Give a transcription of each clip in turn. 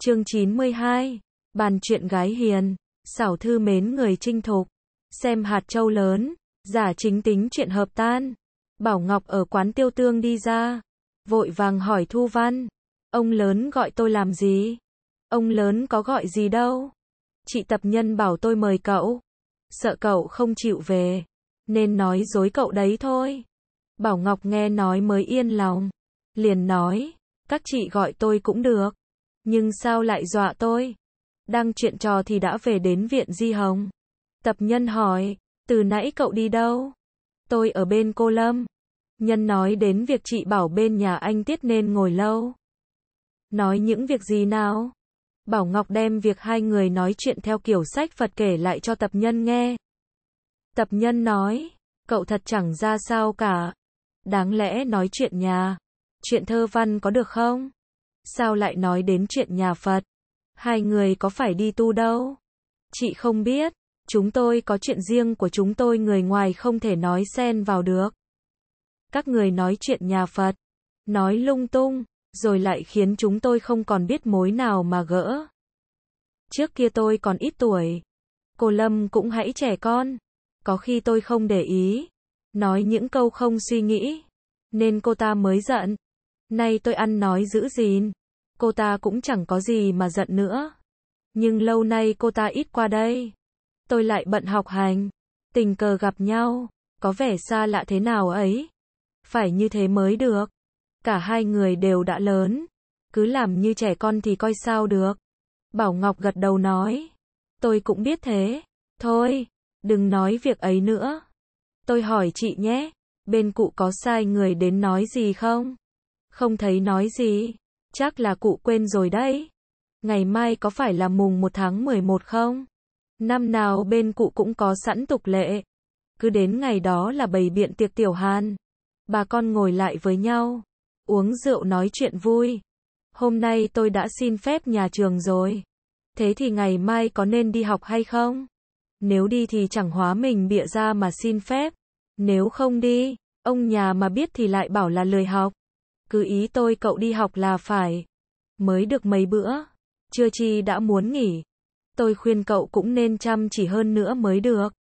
Chương 92. Bàn chuyện gái hiền, xảo thư mến người trinh thục, xem hạt châu lớn, giả chính tính chuyện hợp tan. Bảo Ngọc ở quán tiêu tương đi ra, vội vàng hỏi Thu Văn, ông lớn gọi tôi làm gì? Ông lớn có gọi gì đâu? Chị tập nhân bảo tôi mời cậu, sợ cậu không chịu về, nên nói dối cậu đấy thôi. Bảo Ngọc nghe nói mới yên lòng, liền nói, các chị gọi tôi cũng được. Nhưng sao lại dọa tôi? Đang chuyện trò thì đã về đến viện Di Hồng. Tập nhân hỏi, từ nãy cậu đi đâu? Tôi ở bên cô Lâm. Nhân nói đến việc chị bảo bên nhà anh Tiết nên ngồi lâu. Nói những việc gì nào? Bảo Ngọc đem việc hai người nói chuyện theo kiểu sách Phật kể lại cho tập nhân nghe. Tập nhân nói, cậu thật chẳng ra sao cả. Đáng lẽ nói chuyện nhà, chuyện thơ văn có được không? sao lại nói đến chuyện nhà Phật? Hai người có phải đi tu đâu? Chị không biết, chúng tôi có chuyện riêng của chúng tôi người ngoài không thể nói xen vào được. Các người nói chuyện nhà Phật, nói lung tung, rồi lại khiến chúng tôi không còn biết mối nào mà gỡ. Trước kia tôi còn ít tuổi, cô Lâm cũng hãy trẻ con, có khi tôi không để ý, nói những câu không suy nghĩ, nên cô ta mới giận. Nay tôi ăn nói giữ gìn, cô ta cũng chẳng có gì mà giận nữa. Nhưng lâu nay cô ta ít qua đây. Tôi lại bận học hành. Tình cờ gặp nhau, có vẻ xa lạ thế nào ấy. Phải như thế mới được. Cả hai người đều đã lớn. Cứ làm như trẻ con thì coi sao được. Bảo Ngọc gật đầu nói. Tôi cũng biết thế. Thôi, đừng nói việc ấy nữa. Tôi hỏi chị nhé, bên cụ có sai người đến nói gì không? Không thấy nói gì. Chắc là cụ quên rồi đấy. Ngày mai có phải là mùng 1 tháng 11 không? Năm nào bên cụ cũng có sẵn tục lệ. Cứ đến ngày đó là bày biện tiệc tiểu hàn. Bà con ngồi lại với nhau. Uống rượu nói chuyện vui. Hôm nay tôi đã xin phép nhà trường rồi. Thế thì ngày mai có nên đi học hay không? Nếu đi thì chẳng hóa mình bịa ra mà xin phép. Nếu không đi, ông nhà mà biết thì lại bảo là lười học cứ ý tôi cậu đi học là phải. Mới được mấy bữa, chưa chi đã muốn nghỉ. Tôi khuyên cậu cũng nên chăm chỉ hơn nữa mới được.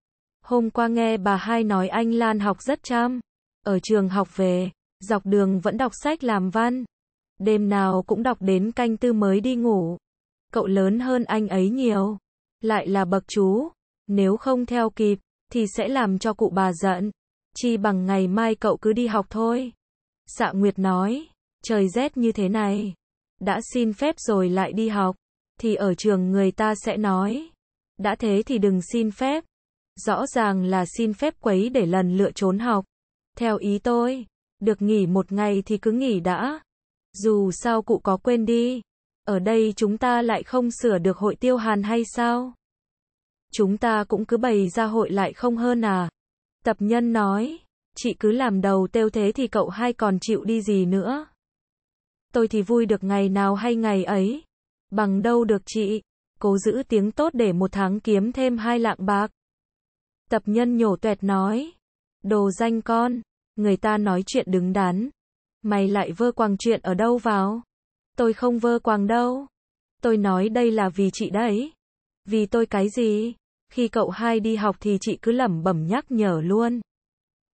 Hôm qua nghe bà hai nói anh Lan học rất chăm. Ở trường học về, dọc đường vẫn đọc sách làm văn. Đêm nào cũng đọc đến canh tư mới đi ngủ. Cậu lớn hơn anh ấy nhiều. Lại là bậc chú. Nếu không theo kịp, thì sẽ làm cho cụ bà giận. Chi bằng ngày mai cậu cứ đi học thôi. Xạ dạ Nguyệt nói, trời rét như thế này, đã xin phép rồi lại đi học, thì ở trường người ta sẽ nói, đã thế thì đừng xin phép. Rõ ràng là xin phép quấy để lần lựa trốn học. Theo ý tôi, được nghỉ một ngày thì cứ nghỉ đã. Dù sao cụ có quên đi, ở đây chúng ta lại không sửa được hội tiêu hàn hay sao? Chúng ta cũng cứ bày ra hội lại không hơn à? Tập nhân nói chị cứ làm đầu têu thế thì cậu hai còn chịu đi gì nữa. Tôi thì vui được ngày nào hay ngày ấy. Bằng đâu được chị, cố giữ tiếng tốt để một tháng kiếm thêm hai lạng bạc. Tập nhân nhổ tuẹt nói, đồ danh con, người ta nói chuyện đứng đắn. Mày lại vơ quàng chuyện ở đâu vào? Tôi không vơ quàng đâu. Tôi nói đây là vì chị đấy. Vì tôi cái gì? Khi cậu hai đi học thì chị cứ lẩm bẩm nhắc nhở luôn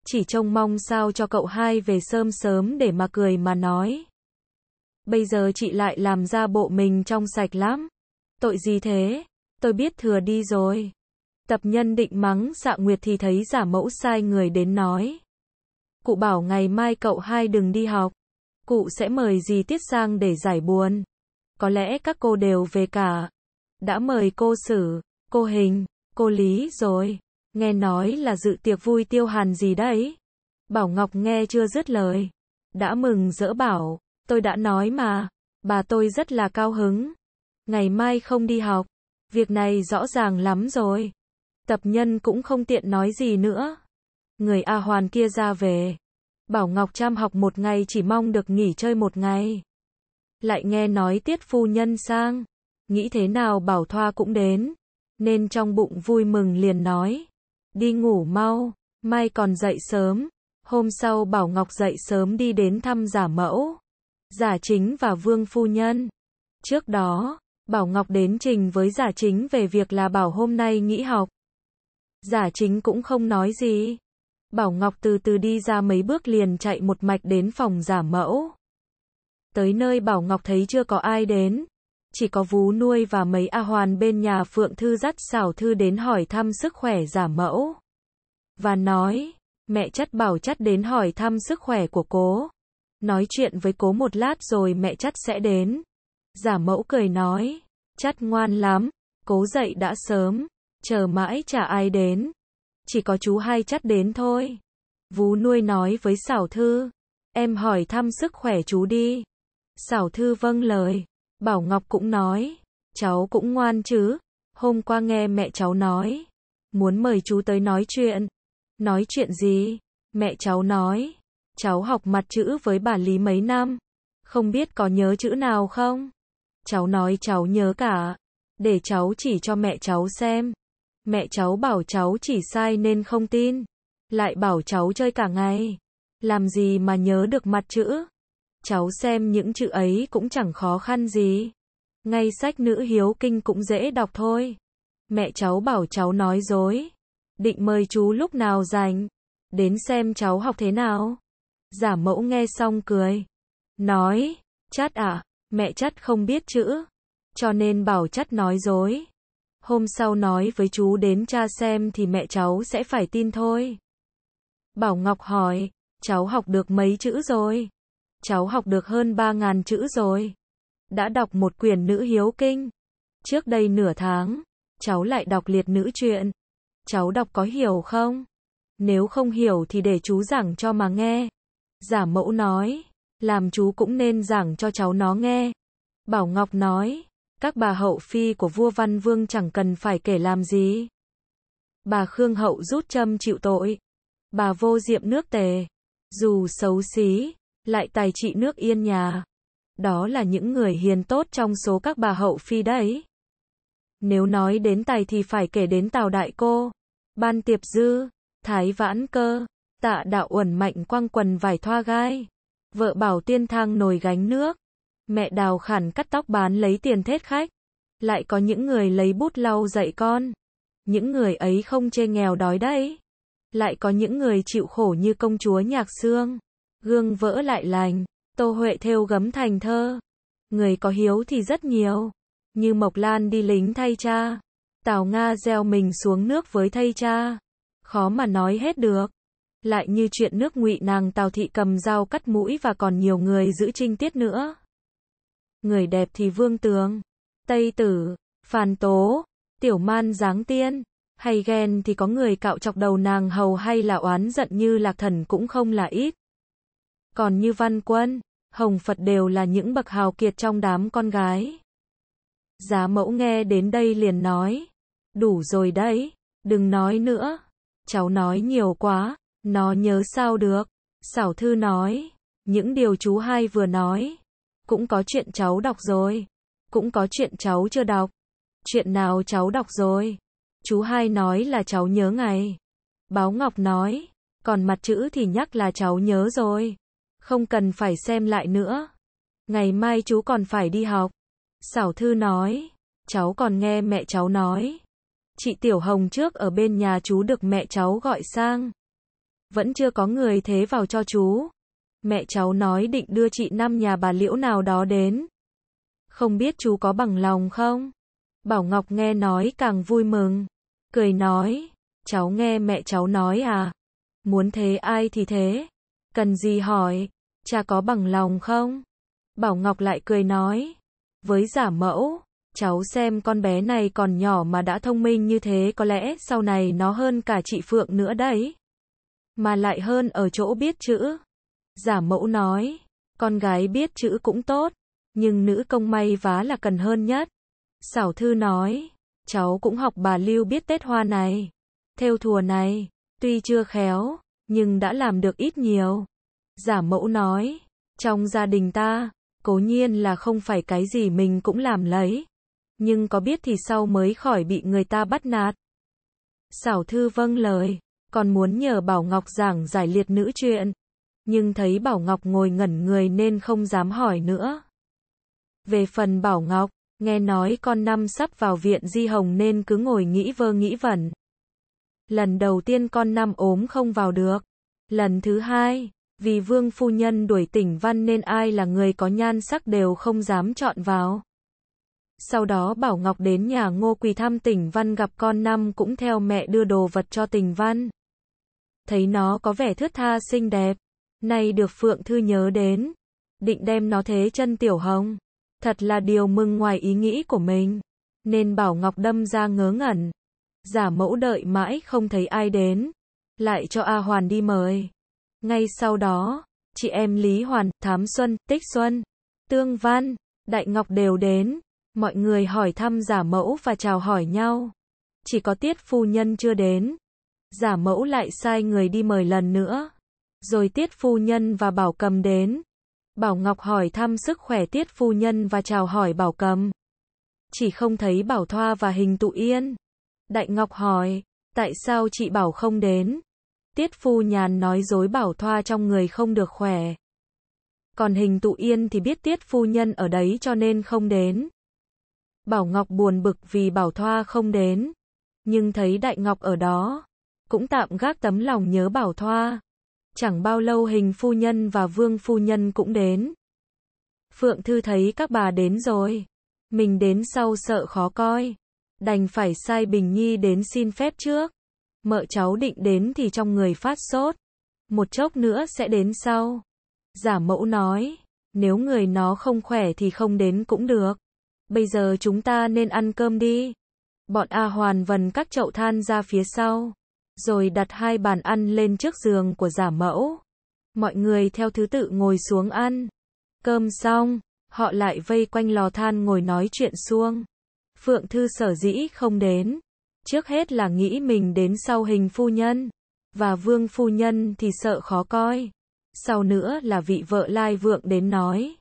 chỉ trông mong sao cho cậu hai về sớm sớm để mà cười mà nói. Bây giờ chị lại làm ra bộ mình trong sạch lắm. Tội gì thế? Tôi biết thừa đi rồi. Tập nhân định mắng xạ dạ nguyệt thì thấy giả mẫu sai người đến nói. Cụ bảo ngày mai cậu hai đừng đi học. Cụ sẽ mời dì Tiết sang để giải buồn. Có lẽ các cô đều về cả. Đã mời cô Sử, cô Hình, cô Lý rồi. Nghe nói là dự tiệc vui tiêu hàn gì đấy. Bảo Ngọc nghe chưa dứt lời. Đã mừng dỡ bảo, tôi đã nói mà, bà tôi rất là cao hứng. Ngày mai không đi học, việc này rõ ràng lắm rồi. Tập nhân cũng không tiện nói gì nữa. Người A Hoàn kia ra về. Bảo Ngọc chăm học một ngày chỉ mong được nghỉ chơi một ngày. Lại nghe nói tiết phu nhân sang. Nghĩ thế nào Bảo Thoa cũng đến. Nên trong bụng vui mừng liền nói đi ngủ mau, mai còn dậy sớm. Hôm sau Bảo Ngọc dậy sớm đi đến thăm giả mẫu, giả chính và vương phu nhân. Trước đó, Bảo Ngọc đến trình với giả chính về việc là Bảo hôm nay nghỉ học. Giả chính cũng không nói gì. Bảo Ngọc từ từ đi ra mấy bước liền chạy một mạch đến phòng giả mẫu. Tới nơi Bảo Ngọc thấy chưa có ai đến, chỉ có vú nuôi và mấy A Hoàn bên nhà Phượng Thư dắt xảo Thư đến hỏi thăm sức khỏe giả mẫu. Và nói, mẹ chất bảo chất đến hỏi thăm sức khỏe của cố. Nói chuyện với cố một lát rồi mẹ chất sẽ đến. Giả mẫu cười nói, chất ngoan lắm, cố dậy đã sớm, chờ mãi chả ai đến. Chỉ có chú hai chất đến thôi. Vú nuôi nói với xảo Thư, em hỏi thăm sức khỏe chú đi. Xảo Thư vâng lời. Bảo Ngọc cũng nói, cháu cũng ngoan chứ, hôm qua nghe mẹ cháu nói, muốn mời chú tới nói chuyện. Nói chuyện gì? Mẹ cháu nói, cháu học mặt chữ với bà Lý mấy năm, không biết có nhớ chữ nào không? Cháu nói cháu nhớ cả, để cháu chỉ cho mẹ cháu xem. Mẹ cháu bảo cháu chỉ sai nên không tin, lại bảo cháu chơi cả ngày, làm gì mà nhớ được mặt chữ? cháu xem những chữ ấy cũng chẳng khó khăn gì. Ngay sách nữ hiếu kinh cũng dễ đọc thôi. Mẹ cháu bảo cháu nói dối. Định mời chú lúc nào rảnh. Đến xem cháu học thế nào. Giả mẫu nghe xong cười. Nói, chát à, mẹ chát không biết chữ. Cho nên bảo chát nói dối. Hôm sau nói với chú đến cha xem thì mẹ cháu sẽ phải tin thôi. Bảo Ngọc hỏi, cháu học được mấy chữ rồi? Cháu học được hơn 3.000 chữ rồi. Đã đọc một quyển nữ hiếu kinh. Trước đây nửa tháng, cháu lại đọc liệt nữ truyện. Cháu đọc có hiểu không? Nếu không hiểu thì để chú giảng cho mà nghe. Giả mẫu nói, làm chú cũng nên giảng cho cháu nó nghe. Bảo Ngọc nói, các bà hậu phi của vua Văn Vương chẳng cần phải kể làm gì. Bà Khương Hậu rút châm chịu tội. Bà vô diệm nước tề. Dù xấu xí, lại tài trị nước yên nhà. Đó là những người hiền tốt trong số các bà hậu phi đấy. Nếu nói đến tài thì phải kể đến Tào Đại Cô, Ban Tiệp Dư, Thái Vãn Cơ, Tạ Đạo Uẩn Mạnh quang quần vải thoa gai, vợ bảo tiên thang nồi gánh nước, mẹ đào khản cắt tóc bán lấy tiền thết khách. Lại có những người lấy bút lau dạy con. Những người ấy không chê nghèo đói đấy. Lại có những người chịu khổ như công chúa nhạc xương gương vỡ lại lành, Tô Huệ thêu gấm thành thơ. Người có hiếu thì rất nhiều, như Mộc Lan đi lính thay cha, Tào Nga gieo mình xuống nước với thay cha, khó mà nói hết được. Lại như chuyện nước ngụy nàng Tào Thị cầm dao cắt mũi và còn nhiều người giữ trinh tiết nữa. Người đẹp thì vương tướng, Tây Tử, Phàn Tố, Tiểu Man Giáng Tiên, hay ghen thì có người cạo chọc đầu nàng hầu hay là oán giận như lạc thần cũng không là ít. Còn như Văn Quân, Hồng Phật đều là những bậc hào kiệt trong đám con gái. Giá mẫu nghe đến đây liền nói. Đủ rồi đấy, đừng nói nữa. Cháu nói nhiều quá, nó nhớ sao được. Xảo thư nói, những điều chú hai vừa nói. Cũng có chuyện cháu đọc rồi. Cũng có chuyện cháu chưa đọc. Chuyện nào cháu đọc rồi? Chú hai nói là cháu nhớ ngày. Báo Ngọc nói, còn mặt chữ thì nhắc là cháu nhớ rồi. Không cần phải xem lại nữa. Ngày mai chú còn phải đi học. Sảo thư nói. Cháu còn nghe mẹ cháu nói. Chị Tiểu Hồng trước ở bên nhà chú được mẹ cháu gọi sang. Vẫn chưa có người thế vào cho chú. Mẹ cháu nói định đưa chị năm nhà bà Liễu nào đó đến. Không biết chú có bằng lòng không? Bảo Ngọc nghe nói càng vui mừng. Cười nói. Cháu nghe mẹ cháu nói à? Muốn thế ai thì thế. Cần gì hỏi, cha có bằng lòng không? Bảo Ngọc lại cười nói. Với giả mẫu, cháu xem con bé này còn nhỏ mà đã thông minh như thế có lẽ sau này nó hơn cả chị Phượng nữa đấy. Mà lại hơn ở chỗ biết chữ. Giả mẫu nói, con gái biết chữ cũng tốt, nhưng nữ công may vá là cần hơn nhất. sảo thư nói, cháu cũng học bà Lưu biết Tết hoa này, theo thùa này, tuy chưa khéo, nhưng đã làm được ít nhiều. Giả mẫu nói, trong gia đình ta, cố nhiên là không phải cái gì mình cũng làm lấy. Nhưng có biết thì sau mới khỏi bị người ta bắt nạt. Xảo thư vâng lời, còn muốn nhờ Bảo Ngọc giảng giải liệt nữ chuyện. Nhưng thấy Bảo Ngọc ngồi ngẩn người nên không dám hỏi nữa. Về phần Bảo Ngọc, nghe nói con năm sắp vào viện Di Hồng nên cứ ngồi nghĩ vơ nghĩ vẩn. Lần đầu tiên con năm ốm không vào được. Lần thứ hai, vì vương phu nhân đuổi tỉnh văn nên ai là người có nhan sắc đều không dám chọn vào. Sau đó Bảo Ngọc đến nhà Ngô Quỳ thăm tỉnh Văn gặp con năm cũng theo mẹ đưa đồ vật cho tỉnh Văn. Thấy nó có vẻ thướt tha xinh đẹp. Nay được Phượng Thư nhớ đến. Định đem nó thế chân Tiểu Hồng. Thật là điều mừng ngoài ý nghĩ của mình. Nên Bảo Ngọc đâm ra ngớ ngẩn. Giả mẫu đợi mãi không thấy ai đến, lại cho A Hoàn đi mời. Ngay sau đó, chị em Lý Hoàn, Thám Xuân, Tích Xuân, Tương Văn, Đại Ngọc đều đến, mọi người hỏi thăm giả mẫu và chào hỏi nhau. Chỉ có tiết phu nhân chưa đến, giả mẫu lại sai người đi mời lần nữa. Rồi tiết phu nhân và bảo cầm đến. Bảo Ngọc hỏi thăm sức khỏe tiết phu nhân và chào hỏi bảo cầm. Chỉ không thấy bảo thoa và hình tụ yên. Đại Ngọc hỏi, tại sao chị bảo không đến? Tiết Phu Nhàn nói dối bảo thoa trong người không được khỏe. Còn hình tụ yên thì biết Tiết Phu Nhân ở đấy cho nên không đến. Bảo Ngọc buồn bực vì bảo thoa không đến. Nhưng thấy Đại Ngọc ở đó, cũng tạm gác tấm lòng nhớ bảo thoa. Chẳng bao lâu hình phu nhân và vương phu nhân cũng đến. Phượng Thư thấy các bà đến rồi. Mình đến sau sợ khó coi đành phải sai Bình Nhi đến xin phép trước. Mợ cháu định đến thì trong người phát sốt, một chốc nữa sẽ đến sau. Giả mẫu nói, nếu người nó không khỏe thì không đến cũng được. Bây giờ chúng ta nên ăn cơm đi. Bọn A Hoàn vần các chậu than ra phía sau, rồi đặt hai bàn ăn lên trước giường của giả mẫu. Mọi người theo thứ tự ngồi xuống ăn. Cơm xong, họ lại vây quanh lò than ngồi nói chuyện xuông. Phượng Thư sở dĩ không đến. Trước hết là nghĩ mình đến sau hình phu nhân. Và vương phu nhân thì sợ khó coi. Sau nữa là vị vợ lai vượng đến nói.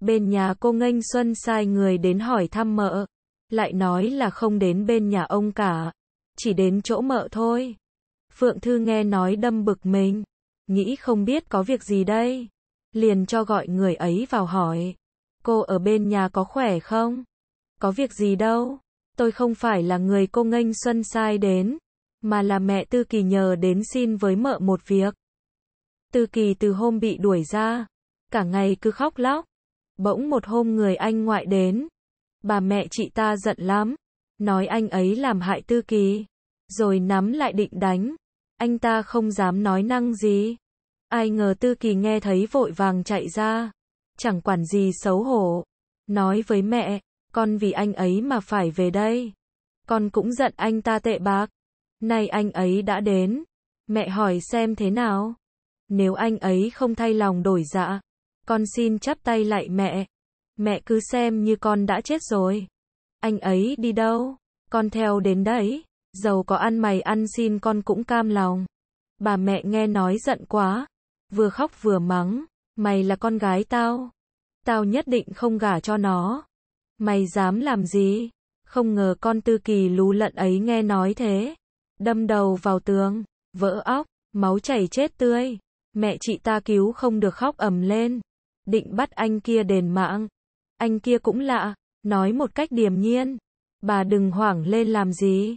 Bên nhà cô Nganh xuân sai người đến hỏi thăm mợ. Lại nói là không đến bên nhà ông cả. Chỉ đến chỗ mợ thôi. Phượng Thư nghe nói đâm bực mình. Nghĩ không biết có việc gì đây. Liền cho gọi người ấy vào hỏi. Cô ở bên nhà có khỏe không? Có việc gì đâu, tôi không phải là người cô nghênh xuân sai đến, mà là mẹ Tư Kỳ nhờ đến xin với mợ một việc. Tư Kỳ từ hôm bị đuổi ra, cả ngày cứ khóc lóc. Bỗng một hôm người anh ngoại đến, bà mẹ chị ta giận lắm, nói anh ấy làm hại Tư Kỳ, rồi nắm lại định đánh. Anh ta không dám nói năng gì. Ai ngờ Tư Kỳ nghe thấy vội vàng chạy ra, chẳng quản gì xấu hổ, nói với mẹ, con vì anh ấy mà phải về đây. Con cũng giận anh ta tệ bạc. Nay anh ấy đã đến. Mẹ hỏi xem thế nào. Nếu anh ấy không thay lòng đổi dạ, con xin chắp tay lại mẹ. Mẹ cứ xem như con đã chết rồi. Anh ấy đi đâu? Con theo đến đấy. Dầu có ăn mày ăn xin con cũng cam lòng. Bà mẹ nghe nói giận quá. Vừa khóc vừa mắng. Mày là con gái tao. Tao nhất định không gả cho nó. Mày dám làm gì? Không ngờ con tư kỳ lú lận ấy nghe nói thế. Đâm đầu vào tường, vỡ óc, máu chảy chết tươi. Mẹ chị ta cứu không được khóc ầm lên. Định bắt anh kia đền mạng. Anh kia cũng lạ, nói một cách điềm nhiên. Bà đừng hoảng lên làm gì.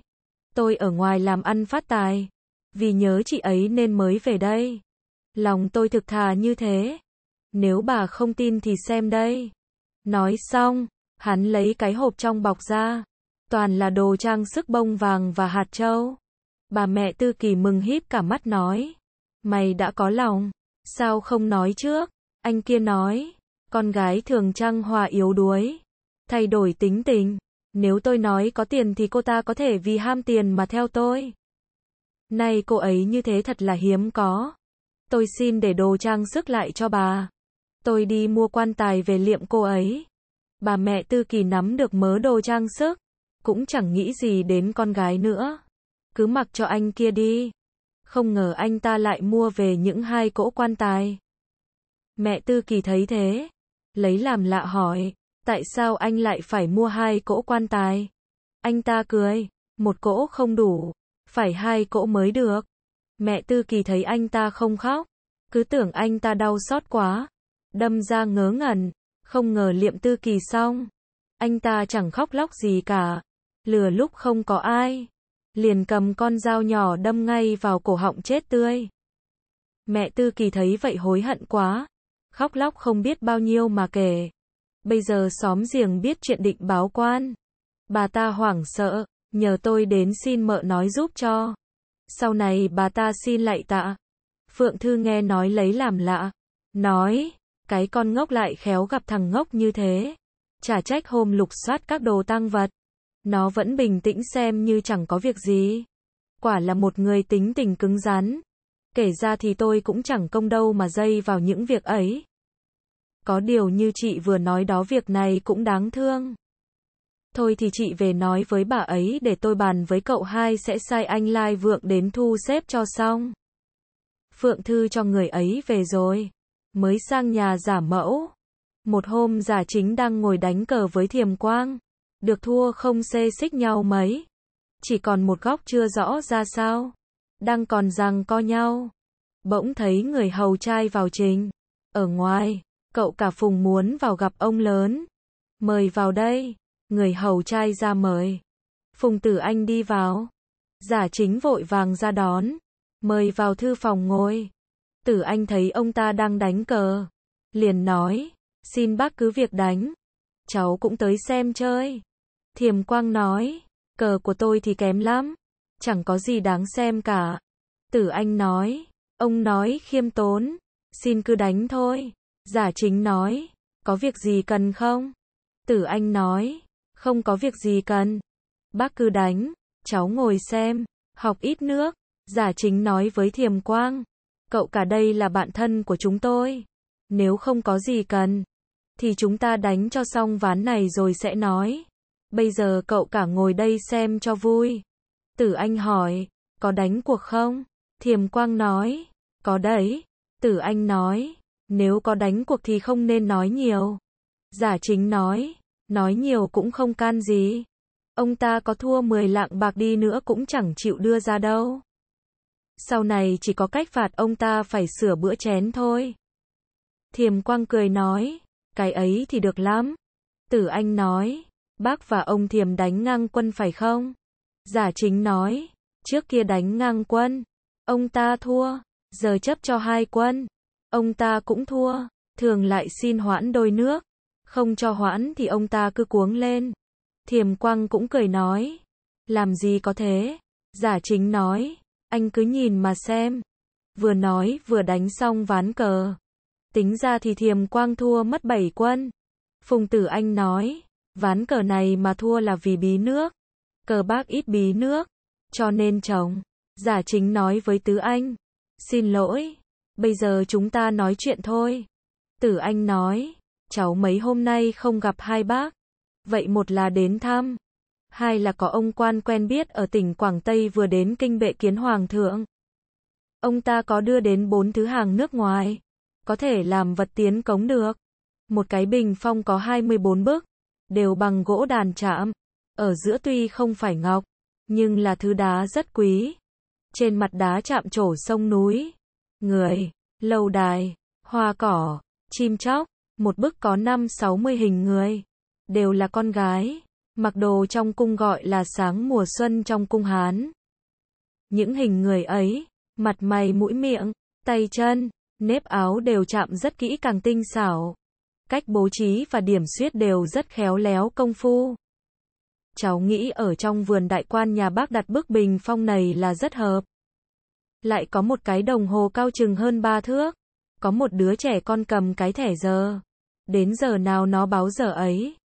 Tôi ở ngoài làm ăn phát tài. Vì nhớ chị ấy nên mới về đây. Lòng tôi thực thà như thế. Nếu bà không tin thì xem đây. Nói xong. Hắn lấy cái hộp trong bọc ra, toàn là đồ trang sức bông vàng và hạt trâu. Bà mẹ Tư Kỳ mừng híp cả mắt nói, mày đã có lòng, sao không nói trước? Anh kia nói, con gái thường trăng hòa yếu đuối, thay đổi tính tình, nếu tôi nói có tiền thì cô ta có thể vì ham tiền mà theo tôi. Nay cô ấy như thế thật là hiếm có. Tôi xin để đồ trang sức lại cho bà. Tôi đi mua quan tài về liệm cô ấy. Bà mẹ Tư Kỳ nắm được mớ đồ trang sức, cũng chẳng nghĩ gì đến con gái nữa. Cứ mặc cho anh kia đi. Không ngờ anh ta lại mua về những hai cỗ quan tài. Mẹ Tư Kỳ thấy thế, lấy làm lạ hỏi, tại sao anh lại phải mua hai cỗ quan tài? Anh ta cười, một cỗ không đủ, phải hai cỗ mới được. Mẹ Tư Kỳ thấy anh ta không khóc, cứ tưởng anh ta đau xót quá, đâm ra ngớ ngẩn. Không ngờ liệm tư kỳ xong. Anh ta chẳng khóc lóc gì cả. Lừa lúc không có ai. Liền cầm con dao nhỏ đâm ngay vào cổ họng chết tươi. Mẹ tư kỳ thấy vậy hối hận quá. Khóc lóc không biết bao nhiêu mà kể. Bây giờ xóm giềng biết chuyện định báo quan. Bà ta hoảng sợ, nhờ tôi đến xin mợ nói giúp cho. Sau này bà ta xin lại tạ. Phượng Thư nghe nói lấy làm lạ. Nói cái con ngốc lại khéo gặp thằng ngốc như thế. Chả trách hôm lục soát các đồ tăng vật. Nó vẫn bình tĩnh xem như chẳng có việc gì. Quả là một người tính tình cứng rắn. Kể ra thì tôi cũng chẳng công đâu mà dây vào những việc ấy. Có điều như chị vừa nói đó việc này cũng đáng thương. Thôi thì chị về nói với bà ấy để tôi bàn với cậu hai sẽ sai anh Lai Vượng đến thu xếp cho xong. Phượng Thư cho người ấy về rồi mới sang nhà giả mẫu. Một hôm giả chính đang ngồi đánh cờ với thiềm quang, được thua không xê xích nhau mấy. Chỉ còn một góc chưa rõ ra sao, đang còn rằng co nhau. Bỗng thấy người hầu trai vào trình, ở ngoài, cậu cả phùng muốn vào gặp ông lớn. Mời vào đây, người hầu trai ra mời. Phùng tử anh đi vào, giả chính vội vàng ra đón, mời vào thư phòng ngồi. Tử Anh thấy ông ta đang đánh cờ. Liền nói, xin bác cứ việc đánh. Cháu cũng tới xem chơi. Thiềm Quang nói, cờ của tôi thì kém lắm. Chẳng có gì đáng xem cả. Tử Anh nói, ông nói khiêm tốn. Xin cứ đánh thôi. Giả chính nói, có việc gì cần không? Tử Anh nói, không có việc gì cần. Bác cứ đánh, cháu ngồi xem, học ít nước. Giả chính nói với Thiềm Quang. Cậu cả đây là bạn thân của chúng tôi. Nếu không có gì cần, thì chúng ta đánh cho xong ván này rồi sẽ nói. Bây giờ cậu cả ngồi đây xem cho vui. Tử Anh hỏi, có đánh cuộc không? Thiềm Quang nói, có đấy. Tử Anh nói, nếu có đánh cuộc thì không nên nói nhiều. Giả chính nói, nói nhiều cũng không can gì. Ông ta có thua 10 lạng bạc đi nữa cũng chẳng chịu đưa ra đâu. Sau này chỉ có cách phạt ông ta phải sửa bữa chén thôi. Thiềm Quang cười nói, cái ấy thì được lắm. Tử Anh nói, bác và ông Thiềm đánh ngang quân phải không? Giả chính nói, trước kia đánh ngang quân, ông ta thua, giờ chấp cho hai quân, ông ta cũng thua, thường lại xin hoãn đôi nước, không cho hoãn thì ông ta cứ cuống lên. Thiềm Quang cũng cười nói, làm gì có thế? Giả chính nói, anh cứ nhìn mà xem. Vừa nói, vừa đánh xong ván cờ. Tính ra thì thiềm quang thua mất bảy quân. Phùng tử anh nói, ván cờ này mà thua là vì bí nước. Cờ bác ít bí nước. Cho nên chồng, giả chính nói với tứ anh. Xin lỗi, bây giờ chúng ta nói chuyện thôi. Tử anh nói, cháu mấy hôm nay không gặp hai bác. Vậy một là đến thăm hai là có ông quan quen biết ở tỉnh Quảng Tây vừa đến kinh bệ kiến hoàng thượng. Ông ta có đưa đến bốn thứ hàng nước ngoài, có thể làm vật tiến cống được. Một cái bình phong có 24 bước, đều bằng gỗ đàn chạm, ở giữa tuy không phải ngọc, nhưng là thứ đá rất quý. Trên mặt đá chạm trổ sông núi, người, lâu đài, hoa cỏ, chim chóc, một bức có năm sáu mươi hình người, đều là con gái mặc đồ trong cung gọi là sáng mùa xuân trong cung Hán. Những hình người ấy, mặt mày mũi miệng, tay chân, nếp áo đều chạm rất kỹ càng tinh xảo. Cách bố trí và điểm xuyết đều rất khéo léo công phu. Cháu nghĩ ở trong vườn đại quan nhà bác đặt bức bình phong này là rất hợp. Lại có một cái đồng hồ cao chừng hơn ba thước. Có một đứa trẻ con cầm cái thẻ giờ. Đến giờ nào nó báo giờ ấy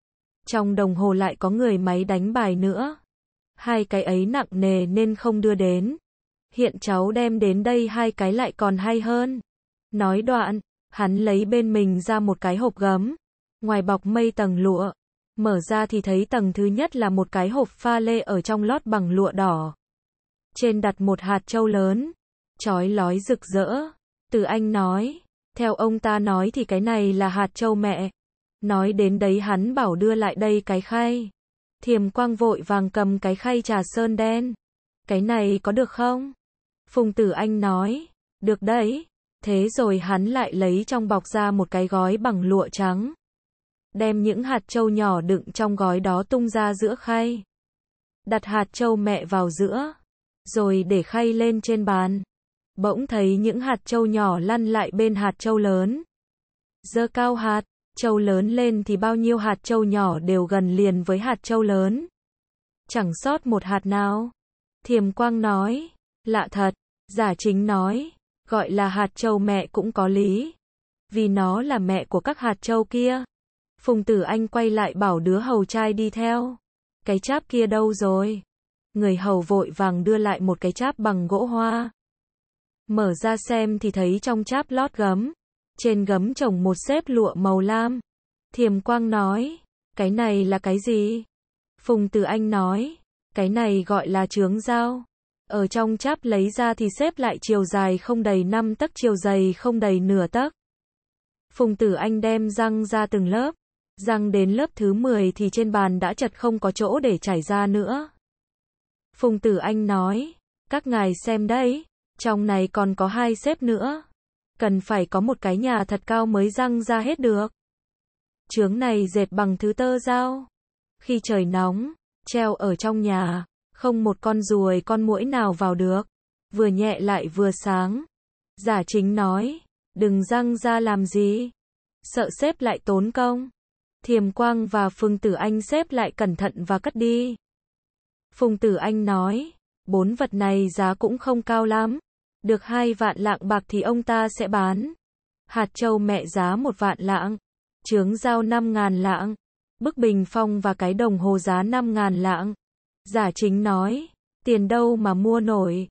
trong đồng hồ lại có người máy đánh bài nữa. Hai cái ấy nặng nề nên không đưa đến. Hiện cháu đem đến đây hai cái lại còn hay hơn. Nói đoạn, hắn lấy bên mình ra một cái hộp gấm. Ngoài bọc mây tầng lụa, mở ra thì thấy tầng thứ nhất là một cái hộp pha lê ở trong lót bằng lụa đỏ. Trên đặt một hạt trâu lớn, chói lói rực rỡ. Từ anh nói, theo ông ta nói thì cái này là hạt trâu mẹ. Nói đến đấy hắn bảo đưa lại đây cái khay. Thiềm quang vội vàng cầm cái khay trà sơn đen. Cái này có được không? Phùng tử anh nói. Được đấy. Thế rồi hắn lại lấy trong bọc ra một cái gói bằng lụa trắng. Đem những hạt trâu nhỏ đựng trong gói đó tung ra giữa khay. Đặt hạt trâu mẹ vào giữa. Rồi để khay lên trên bàn. Bỗng thấy những hạt trâu nhỏ lăn lại bên hạt trâu lớn. Dơ cao hạt châu lớn lên thì bao nhiêu hạt châu nhỏ đều gần liền với hạt châu lớn. Chẳng sót một hạt nào. Thiềm Quang nói, lạ thật, giả chính nói, gọi là hạt châu mẹ cũng có lý. Vì nó là mẹ của các hạt châu kia. Phùng Tử Anh quay lại bảo đứa hầu trai đi theo. Cái cháp kia đâu rồi? Người hầu vội vàng đưa lại một cái cháp bằng gỗ hoa. Mở ra xem thì thấy trong cháp lót gấm. Trên gấm trồng một xếp lụa màu lam. Thiềm Quang nói, cái này là cái gì? Phùng Tử Anh nói, cái này gọi là trướng dao. Ở trong cháp lấy ra thì xếp lại chiều dài không đầy 5 tấc chiều dày không đầy nửa tấc. Phùng Tử Anh đem răng ra từng lớp. Răng đến lớp thứ 10 thì trên bàn đã chật không có chỗ để trải ra nữa. Phùng Tử Anh nói, các ngài xem đây, trong này còn có hai xếp nữa cần phải có một cái nhà thật cao mới răng ra hết được. Trướng này dệt bằng thứ tơ dao. Khi trời nóng, treo ở trong nhà, không một con ruồi con muỗi nào vào được. Vừa nhẹ lại vừa sáng. Giả chính nói, đừng răng ra làm gì. Sợ xếp lại tốn công. Thiềm Quang và Phương Tử Anh xếp lại cẩn thận và cất đi. Phùng Tử Anh nói, bốn vật này giá cũng không cao lắm được hai vạn lạng bạc thì ông ta sẽ bán. Hạt châu mẹ giá một vạn lạng, trướng dao năm ngàn lạng, bức bình phong và cái đồng hồ giá năm ngàn lạng. Giả chính nói, tiền đâu mà mua nổi.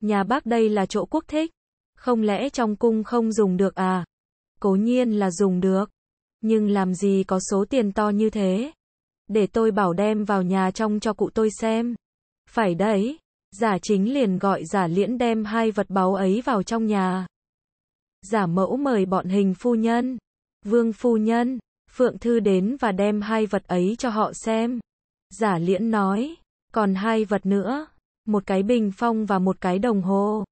Nhà bác đây là chỗ quốc thích. Không lẽ trong cung không dùng được à? Cố nhiên là dùng được. Nhưng làm gì có số tiền to như thế? Để tôi bảo đem vào nhà trong cho cụ tôi xem. Phải đấy, Giả chính liền gọi giả liễn đem hai vật báu ấy vào trong nhà. Giả mẫu mời bọn hình phu nhân, vương phu nhân, phượng thư đến và đem hai vật ấy cho họ xem. Giả liễn nói, còn hai vật nữa, một cái bình phong và một cái đồng hồ.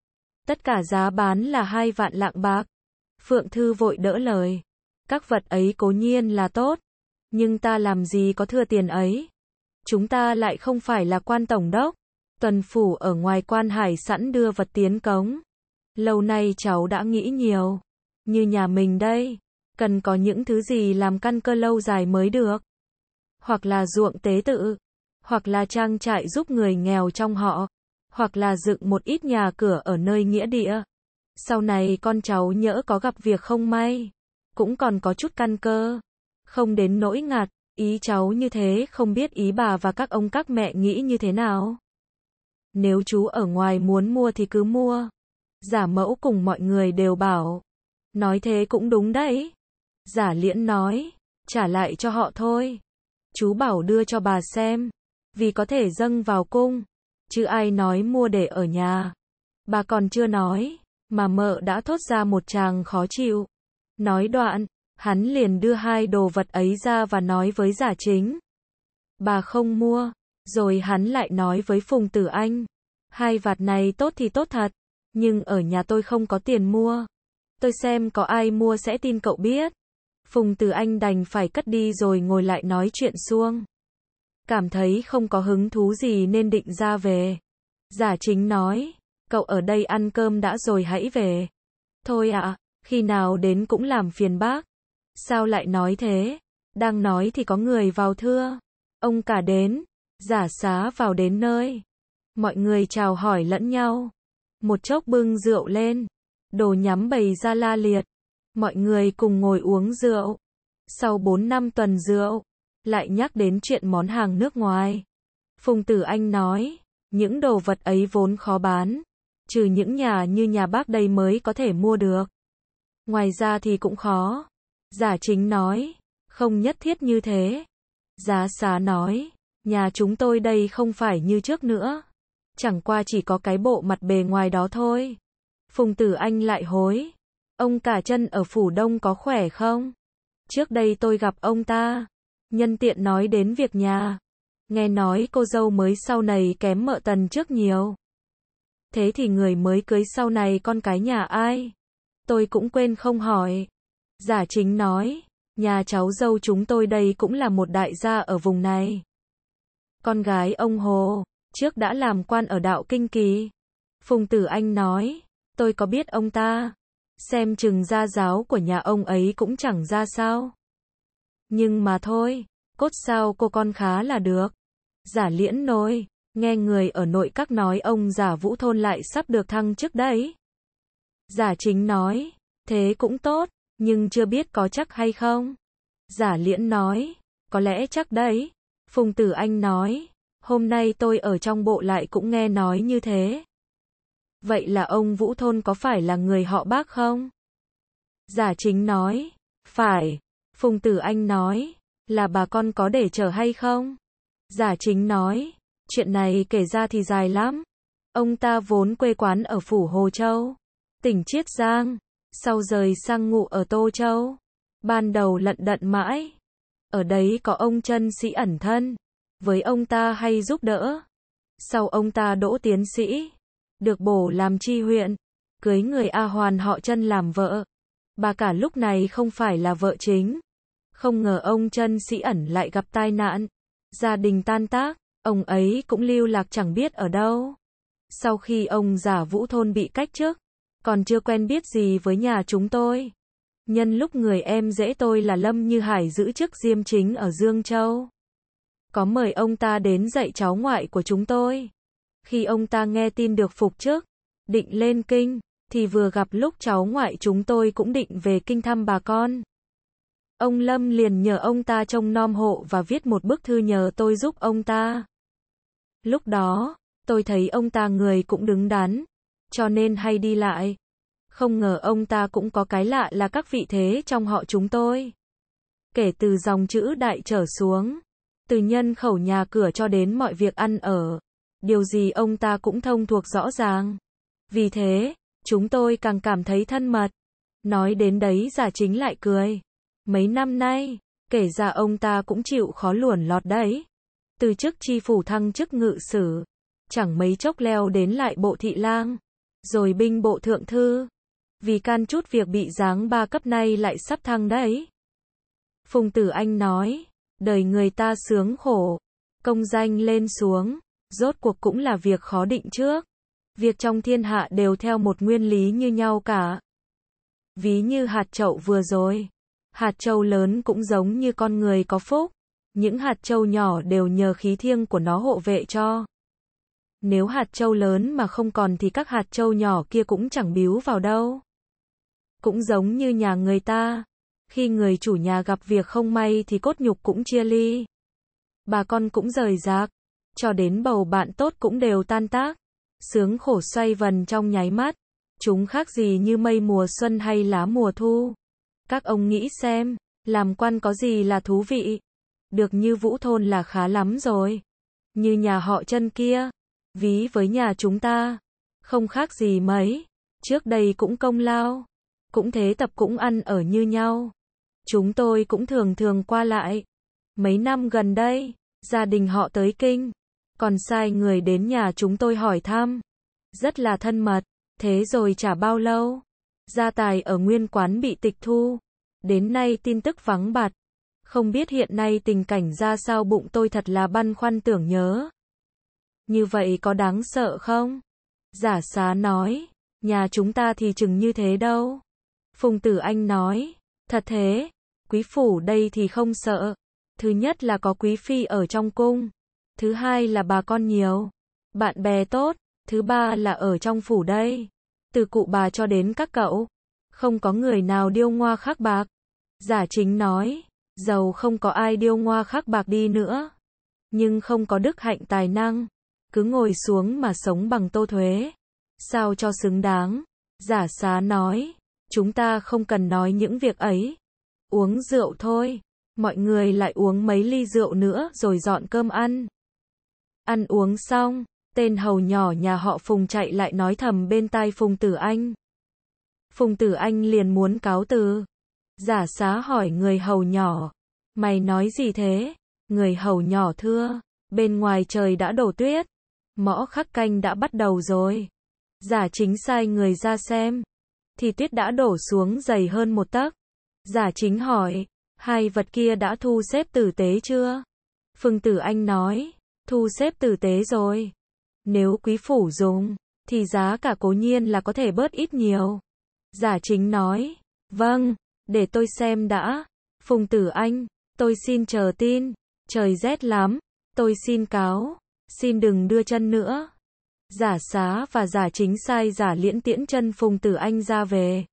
Tất cả giá bán là hai vạn lạng bạc. Phượng Thư vội đỡ lời. Các vật ấy cố nhiên là tốt. Nhưng ta làm gì có thừa tiền ấy. Chúng ta lại không phải là quan tổng đốc tuần phủ ở ngoài quan hải sẵn đưa vật tiến cống. Lâu nay cháu đã nghĩ nhiều. Như nhà mình đây, cần có những thứ gì làm căn cơ lâu dài mới được. Hoặc là ruộng tế tự, hoặc là trang trại giúp người nghèo trong họ, hoặc là dựng một ít nhà cửa ở nơi nghĩa địa. Sau này con cháu nhỡ có gặp việc không may, cũng còn có chút căn cơ. Không đến nỗi ngạt, ý cháu như thế không biết ý bà và các ông các mẹ nghĩ như thế nào. Nếu chú ở ngoài muốn mua thì cứ mua. Giả mẫu cùng mọi người đều bảo. Nói thế cũng đúng đấy. Giả liễn nói. Trả lại cho họ thôi. Chú bảo đưa cho bà xem. Vì có thể dâng vào cung. Chứ ai nói mua để ở nhà. Bà còn chưa nói. Mà mợ đã thốt ra một chàng khó chịu. Nói đoạn. Hắn liền đưa hai đồ vật ấy ra và nói với giả chính. Bà không mua. Rồi hắn lại nói với Phùng Tử Anh, hai vạt này tốt thì tốt thật, nhưng ở nhà tôi không có tiền mua. Tôi xem có ai mua sẽ tin cậu biết. Phùng Tử Anh đành phải cất đi rồi ngồi lại nói chuyện xuông. Cảm thấy không có hứng thú gì nên định ra về. Giả chính nói, cậu ở đây ăn cơm đã rồi hãy về. Thôi ạ, khi nào đến cũng làm phiền bác. Sao lại nói thế? Đang nói thì có người vào thưa. Ông cả đến, Giả xá vào đến nơi. Mọi người chào hỏi lẫn nhau. Một chốc bưng rượu lên. Đồ nhắm bày ra la liệt. Mọi người cùng ngồi uống rượu. Sau 4 năm tuần rượu, lại nhắc đến chuyện món hàng nước ngoài. Phùng Tử Anh nói, những đồ vật ấy vốn khó bán, trừ những nhà như nhà bác đây mới có thể mua được. Ngoài ra thì cũng khó. Giả chính nói, không nhất thiết như thế. Giá xá nói, Nhà chúng tôi đây không phải như trước nữa. Chẳng qua chỉ có cái bộ mặt bề ngoài đó thôi. Phùng Tử Anh lại hối. Ông cả chân ở Phủ Đông có khỏe không? Trước đây tôi gặp ông ta. Nhân tiện nói đến việc nhà. Nghe nói cô dâu mới sau này kém mợ tần trước nhiều. Thế thì người mới cưới sau này con cái nhà ai? Tôi cũng quên không hỏi. Giả chính nói, nhà cháu dâu chúng tôi đây cũng là một đại gia ở vùng này. Con gái ông Hồ, trước đã làm quan ở đạo Kinh Kỳ. Phùng Tử Anh nói, tôi có biết ông ta, xem chừng gia giáo của nhà ông ấy cũng chẳng ra sao. Nhưng mà thôi, cốt sao cô con khá là được. Giả liễn nôi, nghe người ở nội các nói ông giả vũ thôn lại sắp được thăng trước đấy. Giả chính nói, thế cũng tốt, nhưng chưa biết có chắc hay không. Giả liễn nói, có lẽ chắc đấy, Phùng Tử Anh nói, hôm nay tôi ở trong bộ lại cũng nghe nói như thế. Vậy là ông Vũ Thôn có phải là người họ bác không? Giả chính nói, phải. Phùng Tử Anh nói, là bà con có để chờ hay không? Giả chính nói, chuyện này kể ra thì dài lắm. Ông ta vốn quê quán ở Phủ Hồ Châu, tỉnh Chiết Giang, sau rời sang ngụ ở Tô Châu. Ban đầu lận đận mãi, ở đấy có ông chân sĩ ẩn thân. Với ông ta hay giúp đỡ. Sau ông ta đỗ tiến sĩ. Được bổ làm chi huyện. Cưới người A Hoàn họ chân làm vợ. Bà cả lúc này không phải là vợ chính. Không ngờ ông chân sĩ ẩn lại gặp tai nạn. Gia đình tan tác. Ông ấy cũng lưu lạc chẳng biết ở đâu. Sau khi ông giả vũ thôn bị cách trước Còn chưa quen biết gì với nhà chúng tôi. Nhân lúc người em dễ tôi là Lâm Như Hải giữ chức Diêm Chính ở Dương Châu. Có mời ông ta đến dạy cháu ngoại của chúng tôi. Khi ông ta nghe tin được phục trước, định lên kinh, thì vừa gặp lúc cháu ngoại chúng tôi cũng định về kinh thăm bà con. Ông Lâm liền nhờ ông ta trông nom hộ và viết một bức thư nhờ tôi giúp ông ta. Lúc đó, tôi thấy ông ta người cũng đứng đắn, cho nên hay đi lại, không ngờ ông ta cũng có cái lạ là các vị thế trong họ chúng tôi. Kể từ dòng chữ đại trở xuống, từ nhân khẩu nhà cửa cho đến mọi việc ăn ở, điều gì ông ta cũng thông thuộc rõ ràng. Vì thế, chúng tôi càng cảm thấy thân mật. Nói đến đấy giả chính lại cười. Mấy năm nay, kể ra ông ta cũng chịu khó luồn lọt đấy. Từ chức chi phủ thăng chức ngự sử, chẳng mấy chốc leo đến lại bộ thị lang, rồi binh bộ thượng thư, vì can chút việc bị giáng ba cấp nay lại sắp thăng đấy. Phùng Tử Anh nói, đời người ta sướng khổ, công danh lên xuống, rốt cuộc cũng là việc khó định trước. Việc trong thiên hạ đều theo một nguyên lý như nhau cả. Ví như hạt trậu vừa rồi, hạt trâu lớn cũng giống như con người có phúc, những hạt trâu nhỏ đều nhờ khí thiêng của nó hộ vệ cho. Nếu hạt trâu lớn mà không còn thì các hạt trâu nhỏ kia cũng chẳng biếu vào đâu. Cũng giống như nhà người ta, khi người chủ nhà gặp việc không may thì cốt nhục cũng chia ly. Bà con cũng rời rạc, cho đến bầu bạn tốt cũng đều tan tác. Sướng khổ xoay vần trong nháy mắt, chúng khác gì như mây mùa xuân hay lá mùa thu. Các ông nghĩ xem, làm quan có gì là thú vị. Được như vũ thôn là khá lắm rồi. Như nhà họ chân kia, ví với nhà chúng ta, không khác gì mấy. Trước đây cũng công lao cũng thế tập cũng ăn ở như nhau. Chúng tôi cũng thường thường qua lại. Mấy năm gần đây, gia đình họ tới kinh, còn sai người đến nhà chúng tôi hỏi thăm. Rất là thân mật, thế rồi chả bao lâu. Gia tài ở nguyên quán bị tịch thu. Đến nay tin tức vắng bặt. Không biết hiện nay tình cảnh ra sao bụng tôi thật là băn khoăn tưởng nhớ. Như vậy có đáng sợ không? Giả xá nói, nhà chúng ta thì chừng như thế đâu. Phùng Tử Anh nói, thật thế, quý phủ đây thì không sợ. Thứ nhất là có quý phi ở trong cung. Thứ hai là bà con nhiều, bạn bè tốt. Thứ ba là ở trong phủ đây. Từ cụ bà cho đến các cậu. Không có người nào điêu ngoa khác bạc. Giả chính nói, giàu không có ai điêu ngoa khác bạc đi nữa. Nhưng không có đức hạnh tài năng. Cứ ngồi xuống mà sống bằng tô thuế. Sao cho xứng đáng. Giả xá nói chúng ta không cần nói những việc ấy. Uống rượu thôi. Mọi người lại uống mấy ly rượu nữa rồi dọn cơm ăn. Ăn uống xong, tên hầu nhỏ nhà họ Phùng chạy lại nói thầm bên tai Phùng Tử Anh. Phùng Tử Anh liền muốn cáo từ. Giả xá hỏi người hầu nhỏ. Mày nói gì thế? Người hầu nhỏ thưa, bên ngoài trời đã đổ tuyết. Mõ khắc canh đã bắt đầu rồi. Giả chính sai người ra xem thì tuyết đã đổ xuống dày hơn một tấc. Giả chính hỏi, hai vật kia đã thu xếp tử tế chưa? Phương tử anh nói, thu xếp tử tế rồi. Nếu quý phủ dùng, thì giá cả cố nhiên là có thể bớt ít nhiều. Giả chính nói, vâng, để tôi xem đã. Phùng tử anh, tôi xin chờ tin, trời rét lắm, tôi xin cáo, xin đừng đưa chân nữa giả xá và giả chính sai giả liễn tiễn chân phùng tử anh ra về.